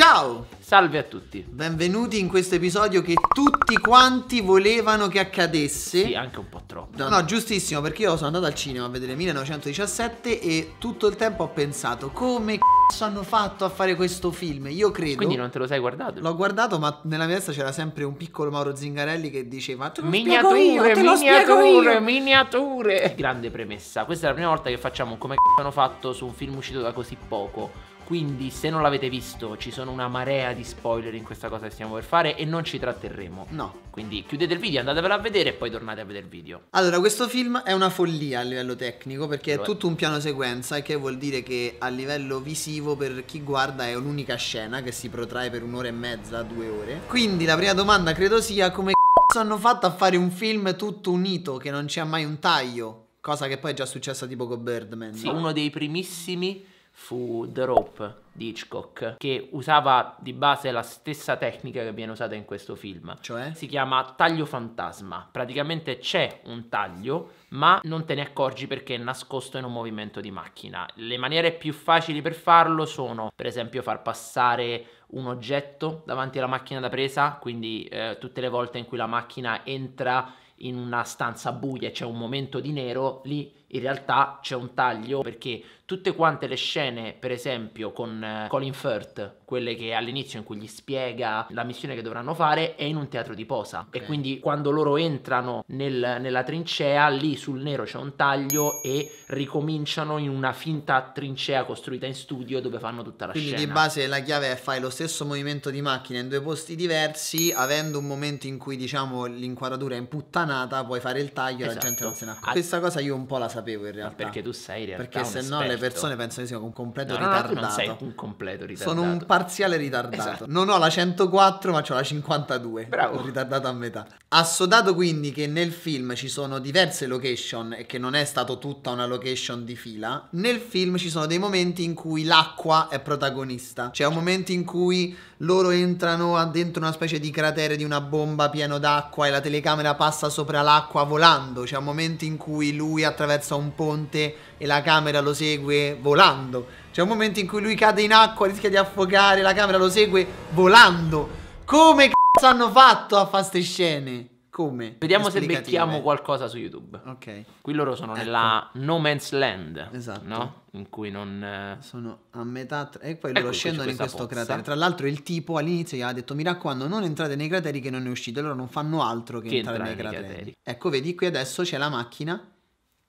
Ciao! Salve a tutti! Benvenuti in questo episodio che tutti quanti volevano che accadesse. Sì, anche un po' troppo. No, no, giustissimo, perché io sono andato al cinema a vedere 1917 e tutto il tempo ho pensato come c***o hanno fatto a fare questo film? Io credo... Quindi non te lo sei guardato? L'ho guardato, ma nella mia testa c'era sempre un piccolo Mauro Zingarelli che diceva te lo Miniature, io, te miniature, lo miniature! Grande premessa, questa è la prima volta che facciamo come c***o hanno fatto su un film uscito da così poco quindi se non l'avete visto ci sono una marea di spoiler in questa cosa che stiamo per fare e non ci tratterremo. No. Quindi chiudete il video, andatevela a vedere e poi tornate a vedere il video. Allora, questo film è una follia a livello tecnico perché Lo è tutto è. un piano sequenza, il che vuol dire che a livello visivo per chi guarda è un'unica scena che si protrae per un'ora e mezza, due ore. Quindi la prima domanda credo sia come cazzo hanno fatto a fare un film tutto unito che non c'è mai un taglio? Cosa che poi è già successa tipo con Birdman. Sì, no? uno dei primissimi fu The Rope di Hitchcock, che usava di base la stessa tecnica che viene usata in questo film. Cioè? Si chiama taglio fantasma. Praticamente c'è un taglio, ma non te ne accorgi perché è nascosto in un movimento di macchina. Le maniere più facili per farlo sono, per esempio, far passare un oggetto davanti alla macchina da presa, quindi eh, tutte le volte in cui la macchina entra in una stanza buia e c'è un momento di nero, lì in realtà c'è un taglio perché tutte quante le scene, per esempio con eh, Colin Firth, quelle che all'inizio in cui gli spiega la missione che dovranno fare, è in un teatro di posa. Okay. E quindi quando loro entrano nel, nella trincea, lì sul nero c'è un taglio e ricominciano in una finta trincea costruita in studio dove fanno tutta la quindi scena. Quindi di base la chiave è fai lo stesso movimento di macchina in due posti diversi, avendo un momento in cui diciamo l'inquadratura è imputtanata, puoi fare il taglio e esatto. la gente esatto. non se ne accorge. Questa cosa io un po' la sapevo sapevo in realtà. Ma perché tu sei in realtà Perché se no le persone pensano che sia un completo no, ritardato. No, non sei un completo ritardato. Sono un parziale ritardato. Esatto. Non ho la 104 ma ho la 52. Bravo. Ho ritardato a metà. Assodato quindi che nel film ci sono diverse location e che non è stato tutta una location di fila, nel film ci sono dei momenti in cui l'acqua è protagonista. C'è un momento in cui loro entrano dentro una specie di cratere di una bomba pieno d'acqua e la telecamera passa sopra l'acqua volando, c'è un momento in cui lui attraversa un ponte e la camera lo segue volando, c'è un momento in cui lui cade in acqua, rischia di affogare, la camera lo segue volando. Come c***o hanno fatto a fare queste scene? Come? Vediamo se becchiamo eh. qualcosa su YouTube. Ok. Qui loro sono ecco. nella No Man's Land. Esatto. No? In cui non... Eh, sono a metà... Tra... E poi ecco loro scendono in questo pozza. cratere. Tra l'altro il tipo all'inizio gli ha detto mi raccomando non entrate nei crateri che non ne uscite. Loro non fanno altro che, che entrare, nei, nei crateri. crateri. Ecco, vedi qui adesso c'è la macchina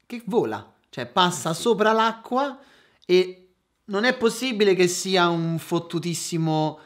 che vola. Cioè passa sì. sopra l'acqua e non è possibile che sia un fottutissimo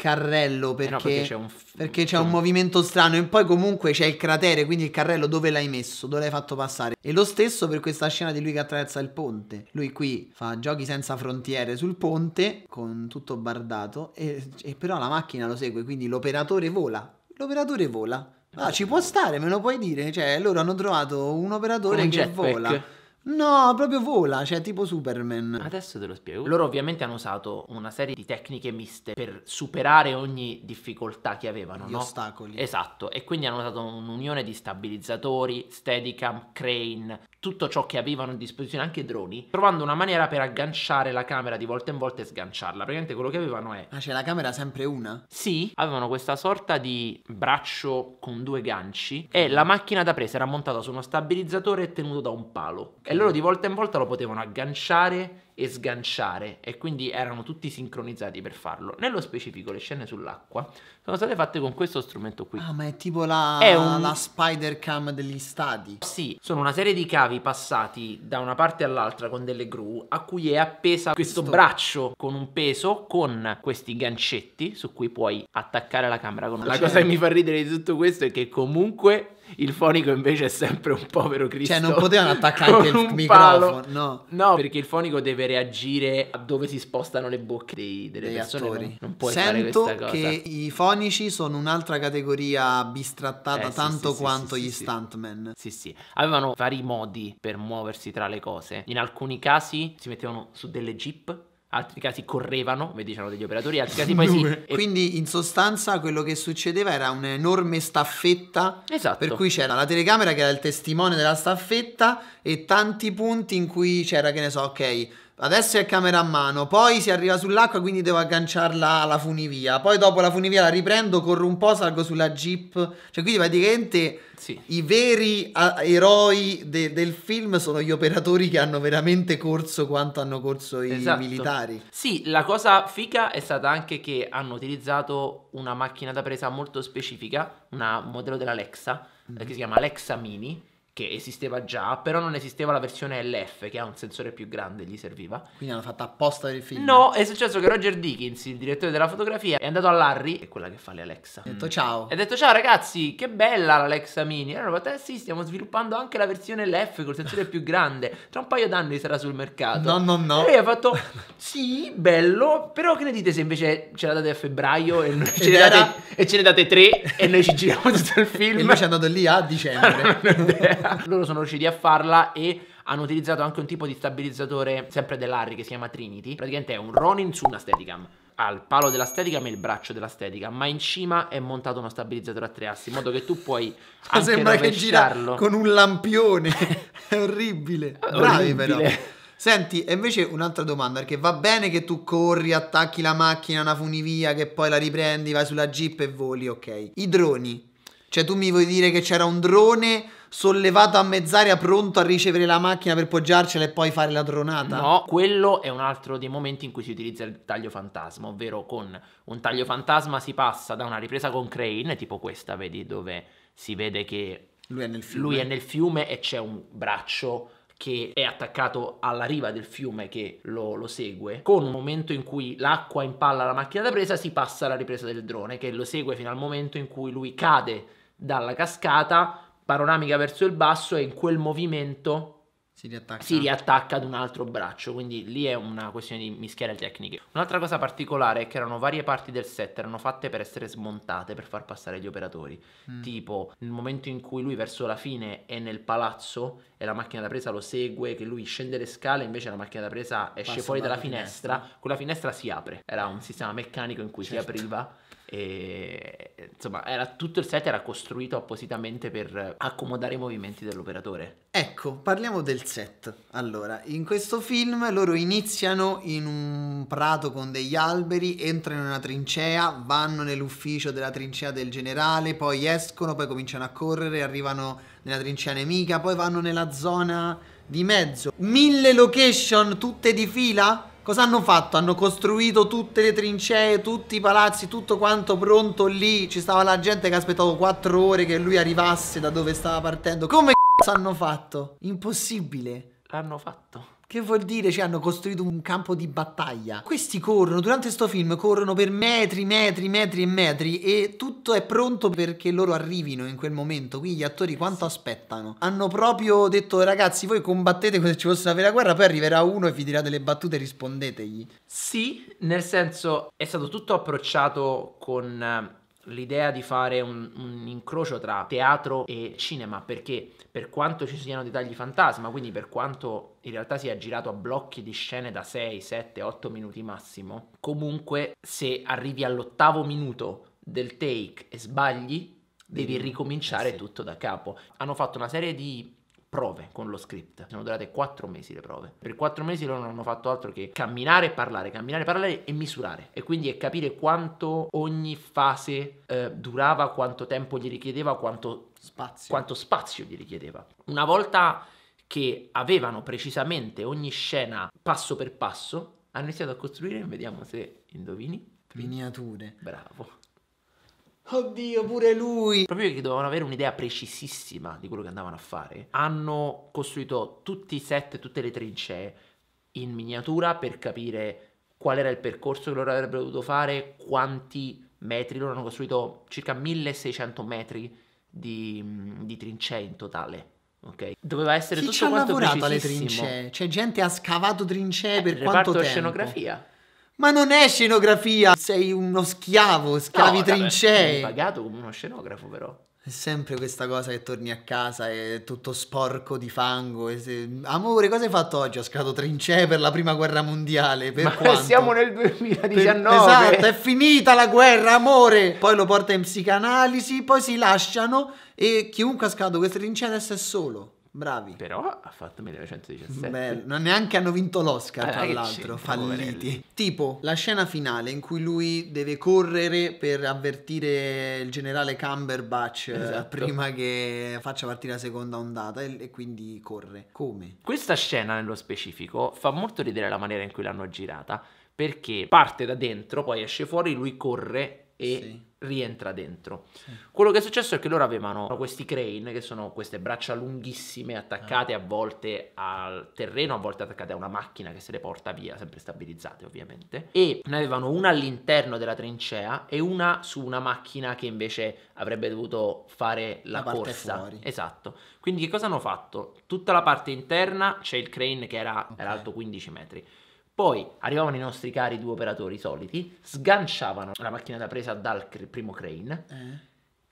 carrello eh perché, eh c'è, un, f- un... movimento strano e poi comunque c'è il cratere, quindi il carrello dove l'hai messo, dove l'hai fatto passare. E lo stesso per questa scena di lui che attraversa il ponte. Lui qui fa giochi senza frontiere sul ponte con tutto bardato e, e però la macchina lo segue, quindi l'operatore vola. L'operatore vola. Ah, ci può stare, me lo puoi dire? Cioè, loro hanno trovato un operatore un che jetpack. vola No, proprio vola, cioè tipo Superman. Adesso te lo spiego. Loro ovviamente hanno usato una serie di tecniche miste per superare ogni difficoltà che avevano, Gli no? ostacoli. Esatto, e quindi hanno usato un'unione di stabilizzatori, steadicam, crane, tutto ciò che avevano a disposizione, anche droni, trovando una maniera per agganciare la camera di volta in volta e sganciarla. Praticamente quello che avevano è... Ah, c'è la camera sempre una? Sì, avevano questa sorta di braccio con due ganci e la macchina da presa era montata su uno stabilizzatore e tenuto da un palo e loro di volta in volta lo potevano agganciare e sganciare e quindi erano tutti sincronizzati per farlo. Nello specifico le scene sull'acqua sono state fatte con questo strumento qui. Ah, ma è tipo la, è un... la spider cam degli stadi. Sì, sono una serie di cavi passati da una parte all'altra con delle gru a cui è appesa questo, questo braccio con un peso con questi gancetti su cui puoi attaccare la camera con una La cosa che mi fa ridere di tutto questo è che comunque il fonico invece è sempre un povero Cristo. Cioè, non potevano attaccare anche il microfono, no. no. perché il fonico deve reagire a dove si spostano le bocche dei, delle dei persone. Attori. Non, non Sento che i fonici sono un'altra categoria bistrattata eh, tanto sì, sì, quanto sì, gli stuntman. Sì, sì. Avevano vari modi per muoversi tra le cose. In alcuni casi si mettevano su delle jeep altri casi correvano, come dicevano degli operatori, altri casi poi sì. E... Quindi in sostanza quello che succedeva era un'enorme staffetta, esatto. per cui c'era la telecamera che era il testimone della staffetta e tanti punti in cui c'era, che ne so, ok, adesso è camera a mano, poi si arriva sull'acqua quindi devo agganciarla alla funivia, poi dopo la funivia la riprendo, corro un po', salgo sulla jeep, cioè quindi praticamente sì. I veri a- eroi de- del film sono gli operatori che hanno veramente corso quanto hanno corso i esatto. militari. Sì, la cosa fica è stata anche che hanno utilizzato una macchina da presa molto specifica, un modello dell'Alexa, mm. che si chiama Alexa Mini, che esisteva già, però non esisteva la versione LF che ha un sensore più grande, gli serviva. Quindi hanno fatto apposta il film. No, è successo che Roger Dickens, il direttore della fotografia, è andato a Larry, che è quella che fa le Alexa. Ha detto ciao. ha detto ciao ragazzi, che bella l'Alexa Mini. E allora fatto, eh sì, stiamo sviluppando anche la versione LF col sensore più grande. Tra un paio d'anni sarà sul mercato. No, no, no. E lui ha fatto sì, bello, però che ne dite se invece ce la date a febbraio e, ce, ne date, e ce ne date tre e noi ci giriamo tutto il film. e lui è andato lì a dicembre. non loro sono riusciti a farla e hanno utilizzato anche un tipo di stabilizzatore sempre dell'Harry che si chiama Trinity. Praticamente è un Ronin su una Steadicam. Ha il palo della Steadicam e il braccio della Steadicam, ma in cima è montato uno stabilizzatore a tre assi, in modo che tu puoi anche Sembra che gira con un lampione. è orribile. Bravi però. Senti, e invece un'altra domanda, perché va bene che tu corri, attacchi la macchina, una funivia, che poi la riprendi, vai sulla jeep e voli, ok. I droni. Cioè tu mi vuoi dire che c'era un drone sollevato a mezz'aria pronto a ricevere la macchina per poggiarcela e poi fare la dronata? No, quello è un altro dei momenti in cui si utilizza il taglio fantasma, ovvero con un taglio fantasma si passa da una ripresa con crane, tipo questa, vedi, dove si vede che lui è nel fiume, lui è nel fiume e c'è un braccio che è attaccato alla riva del fiume che lo, lo, segue, con un momento in cui l'acqua impalla la macchina da presa, si passa alla ripresa del drone che lo segue fino al momento in cui lui cade dalla cascata panoramica verso il basso e in quel movimento si riattacca. si riattacca. ad un altro braccio, quindi lì è una questione di mischiare tecniche. Un'altra cosa particolare è che erano varie parti del set, erano fatte per essere smontate, per far passare gli operatori, mm. tipo nel momento in cui lui verso la fine è nel palazzo e la macchina da presa lo segue, che lui scende le scale, invece la macchina da presa esce Passa fuori dalla finestra. finestra, quella finestra si apre, era un sistema meccanico in cui certo. si apriva e, insomma, era, tutto il set era costruito appositamente per accomodare i movimenti dell'operatore. Ecco, parliamo del set. Allora, in questo film loro iniziano in un prato con degli alberi, entrano in una trincea, vanno nell'ufficio della trincea del generale, poi escono, poi cominciano a correre, arrivano nella trincea nemica, poi vanno nella zona di mezzo. Mille location, tutte di fila? Cosa hanno fatto? Hanno costruito tutte le trincee, tutti i palazzi, tutto quanto pronto lì. Ci stava la gente che ha aspettato 4 ore che lui arrivasse da dove stava partendo. Come c***o hanno fatto? Impossibile. L'hanno fatto. Che vuol dire? Cioè, hanno costruito un campo di battaglia. Questi corrono, durante questo film, corrono per metri, metri, metri e metri e tutto è pronto perché loro arrivino in quel momento. Quindi gli attori quanto aspettano? Hanno proprio detto, ragazzi, voi combattete come se ci fosse una vera guerra, poi arriverà uno e vi dirà delle battute e rispondetegli. Sì, nel senso, è stato tutto approcciato con l'idea di fare un, un, incrocio tra teatro e cinema, perché per quanto ci siano dei tagli fantasma, quindi per quanto in realtà sia girato a blocchi di scene da 6, 7, 8 minuti massimo, comunque se arrivi all'ottavo minuto del take e sbagli, devi ricominciare eh sì. tutto da capo. Hanno fatto una serie di prove con lo script. Sono durate 4 mesi le prove. Per 4 mesi loro non hanno fatto altro che camminare e parlare, camminare e parlare e misurare. E quindi è capire quanto ogni fase eh, durava, quanto tempo gli richiedeva, quanto spazio. quanto spazio gli richiedeva. Una volta che avevano precisamente ogni scena passo per passo, hanno iniziato a costruire, vediamo se indovini. Miniature. Bravo. Oddio, pure lui! Proprio che dovevano avere un'idea precisissima di quello che andavano a fare, hanno costruito tutti i set, tutte le trincee in miniatura per capire qual era il percorso che loro avrebbero dovuto fare, quanti metri, loro hanno costruito circa 1600 metri di, di trincee in totale. Ok, doveva essere Chi tutto ci ha quanto lavorato alle trincee. Cioè, gente ha scavato trincee eh, per quanto tempo. scenografia. Ma non è scenografia, sei uno schiavo, schiavi no, trincee. Sei pagato come uno scenografo però. È sempre questa cosa che torni a casa e tutto sporco di fango. Se... Amore, cosa hai fatto oggi? Ho scato trincee per la prima guerra mondiale. Per Ma quanto? siamo nel 2019. Per... Esatto, è finita la guerra, amore. Poi lo porta in psicanalisi, poi si lasciano e chiunque ha scato queste trincee adesso è solo. Bravi. Però ha fatto 1917. Beh, non neanche hanno vinto l'Oscar, allora, ah, tra l'altro, falliti. Poverelli. Tipo la scena finale in cui lui deve correre per avvertire il generale Cumberbatch eh, esatto. prima che faccia partire la seconda ondata e, e quindi corre. Come? Questa scena nello specifico fa molto ridere la maniera in cui l'hanno girata perché parte da dentro, poi esce fuori, lui corre e sì. rientra dentro. Sì. Quello che è successo è che loro avevano questi crane, che sono queste braccia lunghissime attaccate ah. a volte al terreno, a volte attaccate a una macchina che se le porta via, sempre stabilizzate ovviamente, e ne avevano una all'interno della trincea e una su una macchina che invece avrebbe dovuto fare la, la corsa. Fuori. Esatto. Quindi che cosa hanno fatto? Tutta la parte interna c'è il crane che era, okay. era alto 15 metri poi arrivavano i nostri cari due operatori soliti, sganciavano la macchina da presa dal cr- primo crane. Eh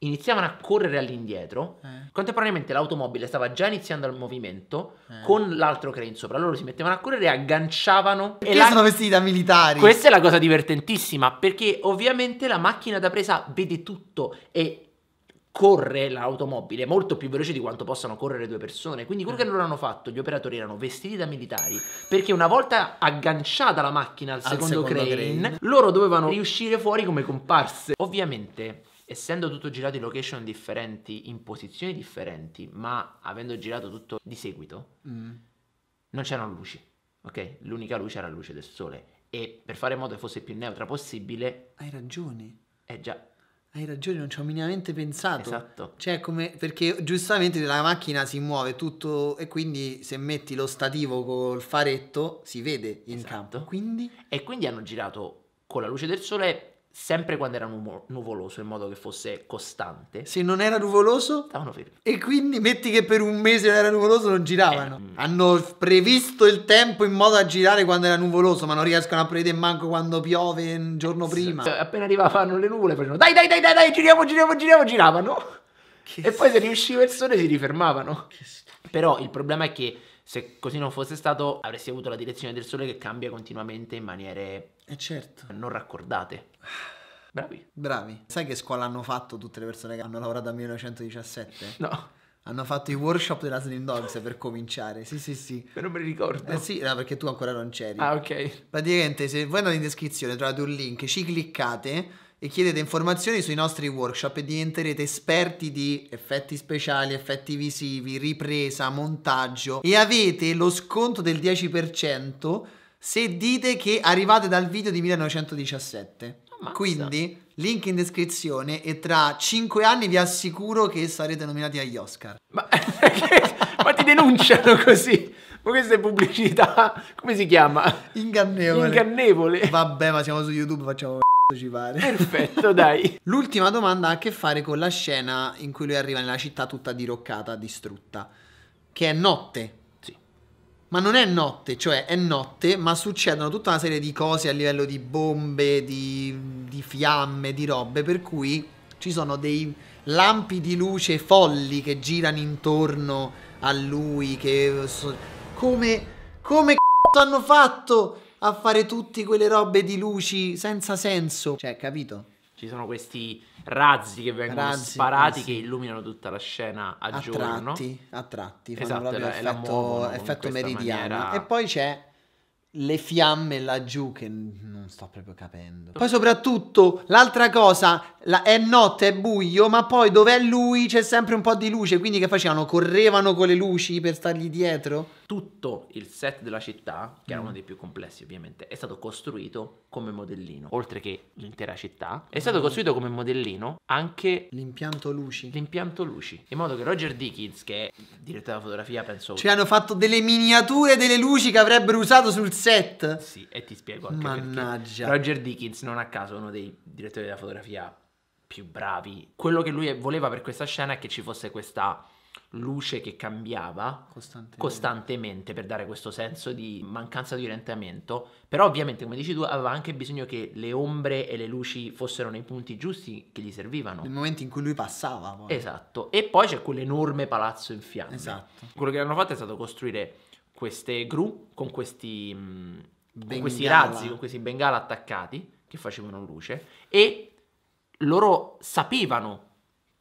iniziavano a correre all'indietro. Eh. Contemporaneamente l'automobile stava già iniziando il movimento eh. con l'altro crane sopra. Loro si mettevano a correre e agganciavano. e la... sono vestiti da militari? Questa è la cosa divertentissima perché ovviamente la macchina da presa vede tutto e corre l'automobile molto più veloce di quanto possano correre due persone. Quindi quello che mm. loro hanno fatto, gli operatori erano vestiti da militari, perché una volta agganciata la macchina al, al secondo, secondo crane, crane, loro dovevano riuscire fuori come comparse. Ovviamente essendo tutto girato in location differenti, in posizioni differenti, ma avendo girato tutto di seguito, mm. non c'erano luci, ok? L'unica luce era la luce del sole. E per fare in modo che fosse più neutra possibile... Hai ragione. Eh già, hai ragione, non ci ho minimamente pensato. Esatto. Cioè, come, perché giustamente la macchina si muove tutto e quindi se metti lo stativo col faretto si vede in esatto. campo. Quindi? E quindi hanno girato con la luce del sole sempre quando era nu- nuvoloso, in modo che fosse costante. Se non era nuvoloso, stavano fermi. E quindi metti che per un mese non era nuvoloso, non giravano. Eh, mm. Hanno previsto il tempo in modo a girare quando era nuvoloso, ma non riescono a prevedere manco quando piove un giorno prima. S- cioè, appena arrivavano le nuvole, facevano dai, dai, dai, dai, dai, giriamo, giriamo, giriamo, giravano. Che e poi se riusciva il sole si rifermavano. Che però il problema è che se così non fosse stato avresti avuto la direzione del sole che cambia continuamente in maniere eh certo. non raccordate. Bravi. Bravi. Sai che scuola hanno fatto tutte le persone che hanno lavorato a 1917? No. Hanno fatto i workshop della Slim Dogs per cominciare. Sì, sì, sì. Però non me li ricordo. Eh sì, no, perché tu ancora non c'eri. Ah, ok. Praticamente, se voi andate in descrizione trovate un link, ci cliccate e chiedete informazioni sui nostri workshop e diventerete esperti di effetti speciali, effetti visivi, ripresa, montaggio e avete lo sconto del 10% se dite che arrivate dal video di 1917. Ammazza. Quindi link in descrizione e tra 5 anni vi assicuro che sarete nominati agli Oscar. Ma, ma ti denunciano così? Ma questa è pubblicità, come si chiama? Ingannevole. Ingannevole. Vabbè, ma siamo su YouTube, facciamo pare. Perfetto, dai. L'ultima domanda ha a che fare con la scena in cui lui arriva nella città tutta diroccata, distrutta, che è notte. Sì. Ma non è notte, cioè è notte, ma succedono tutta una serie di cose a livello di bombe, di, di fiamme, di robe, per cui ci sono dei lampi di luce folli che girano intorno a lui, che... So, come... come c***o hanno fatto? a fare tutte quelle robe di luci senza senso. Cioè, capito? Ci sono questi razzi che vengono razzi, sparati eh sì. che illuminano tutta la scena a, a giorno. Tratti, a tratti, fanno esatto, proprio la, effetto, la effetto meridiana. Maniera... E poi c'è le fiamme laggiù che non sto proprio capendo. Poi soprattutto l'altra cosa la, è notte, è buio, ma poi dov'è lui c'è sempre un po' di luce, quindi che facevano? Correvano con le luci per stargli dietro? Tutto il set della città, che era uno mm. dei più complessi ovviamente, è stato costruito come modellino, oltre che l'intera città, è stato mm. costruito come modellino anche l'impianto luci. L'impianto luci, in modo che Roger Dickens, che è direttore della fotografia, penso... Ci hanno fatto delle miniature delle luci che avrebbero usato sul set? Sì, e ti spiego anche Mannaggia. Perché. Roger Dickens, non a caso, uno dei direttori della fotografia più bravi. Quello che lui voleva per questa scena è che ci fosse questa luce che cambiava costantemente. costantemente. per dare questo senso di mancanza di orientamento, però ovviamente come dici tu aveva anche bisogno che le ombre e le luci fossero nei punti giusti che gli servivano. Nel momento in cui lui passava. Poi. Esatto, e poi c'è quell'enorme palazzo in fiamme. Esatto. Quello che hanno fatto è stato costruire queste gru con questi, mm, con questi razzi, con questi bengala attaccati che facevano luce e loro sapevano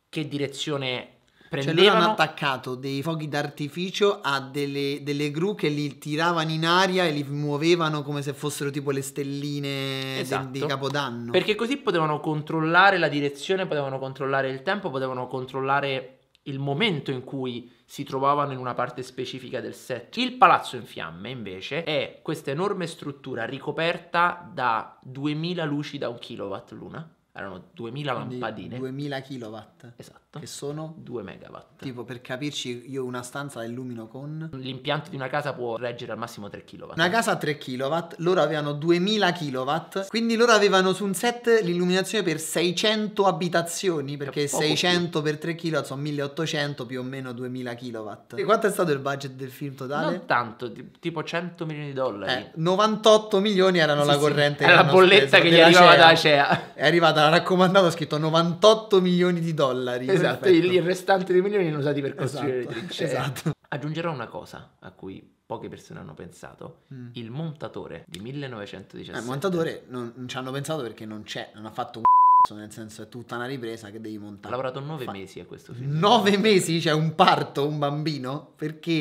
che direzione prendevano. Cioè loro hanno attaccato dei fuochi d'artificio a delle, delle, gru che li tiravano in aria e li muovevano come se fossero tipo le stelline esatto. di, di Capodanno. Perché così potevano controllare la direzione, potevano controllare il tempo, potevano controllare il momento in cui si trovavano in una parte specifica del set. Il Palazzo in Fiamme, invece, è questa enorme struttura ricoperta da 2000 luci da un kilowatt l'una erano 2000 Quindi lampadine. 2000 kilowatt. Esatto. Che sono 2 megawatt. Tipo per capirci, io una stanza la illumino con l'impianto di una casa può reggere al massimo 3 kilowatt. Una casa a 3 kilowatt, loro avevano 2000 kilowatt. quindi loro avevano su un set l'illuminazione per 600 abitazioni, perché 600 più. per 3 kilowatt sono 1800 più o meno 2000 kilowatt. E quanto è stato il budget del film totale? Non tanto, tipo 100 milioni di dollari. Eh, 98 milioni erano sì, la corrente sì. Era la bolletta speso, che gli arrivava CEA. da CEA. È arrivata la raccomandata ha scritto 98 milioni di dollari. Esatto, il, il, restante dei milioni sono usati per esatto, costruire esatto, le trincee. Esatto. Aggiungerò una cosa a cui poche persone hanno pensato, mm. il montatore di 1917. Eh, il montatore non, non ci hanno pensato perché non c'è, non ha fatto un cazzo, nel senso è tutta una ripresa che devi montare. Ha lavorato nove Fa- mesi a questo film. Nove mesi? Cioè un parto, un bambino? Perché?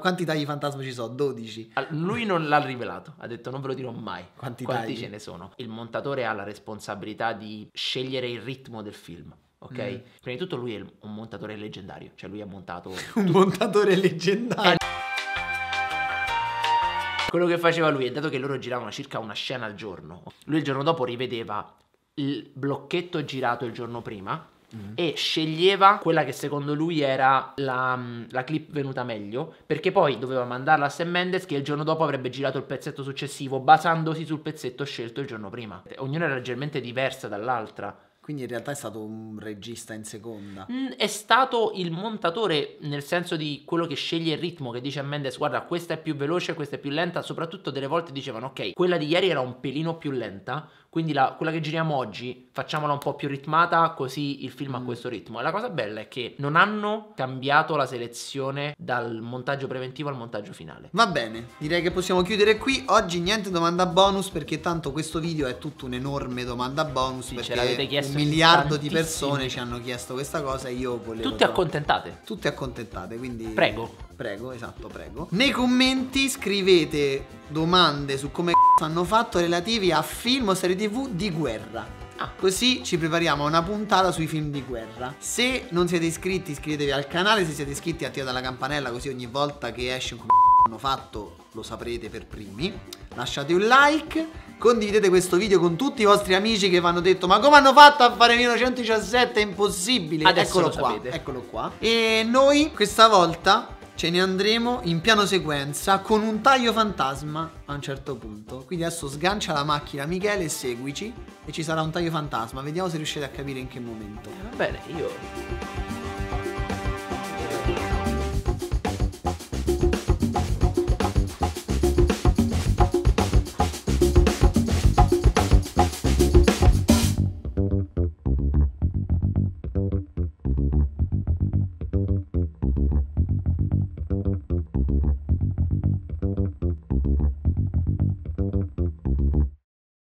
quanti tagli fantasma ci sono? 12. Ah, lui non l'ha rivelato, ha detto non ve lo dirò mai. Quanti, quanti ce ne sono? Il montatore ha la responsabilità di scegliere il ritmo del film ok? Mm. Prima di tutto lui è un montatore leggendario, cioè lui ha montato... un montatore leggendario? Eh. Quello che faceva lui è dato che loro giravano circa una scena al giorno, lui il giorno dopo rivedeva il blocchetto girato il giorno prima Mm. e sceglieva quella che secondo lui era la, mm, la, clip venuta meglio perché poi doveva mandarla a Sam Mendes che il giorno dopo avrebbe girato il pezzetto successivo basandosi sul pezzetto scelto il giorno prima ognuna era leggermente diversa dall'altra quindi in realtà è stato un regista in seconda. Mm, è stato il montatore nel senso di quello che sceglie il ritmo, che dice a Mendes guarda questa è più veloce, questa è più lenta, soprattutto delle volte dicevano ok, quella di ieri era un pelino più lenta, quindi la, quella che giriamo oggi facciamola un po' più ritmata così il film mm. ha questo ritmo. E la cosa bella è che non hanno cambiato la selezione dal montaggio preventivo al montaggio finale. Va bene, direi che possiamo chiudere qui. Oggi niente domanda bonus perché tanto questo video è tutto un'enorme domanda bonus sì, perché un miliardo di persone ci hanno chiesto questa cosa e io volevo... Tutte accontentate. Tutte accontentate, quindi... Prego Prego, esatto, prego. Nei commenti scrivete domande su come c***o hanno fatto relativi a film o serie tv di guerra. Ah, così ci prepariamo a una puntata sui film di guerra. Se non siete iscritti, iscrivetevi al canale. Se siete iscritti, attivate la campanella, così ogni volta che esce un c***o hanno fatto lo saprete per primi. Lasciate un like, condividete questo video con tutti i vostri amici che vi hanno detto "Ma come hanno fatto a fare 1917? È impossibile". Adesso eccolo qua, sapete. eccolo qua. E noi questa volta ce ne andremo in piano sequenza con un taglio fantasma a un certo punto. Quindi adesso sgancia la macchina Michele e seguici e ci sarà un taglio fantasma. Vediamo se riuscite a capire in che momento. Eh, va bene, io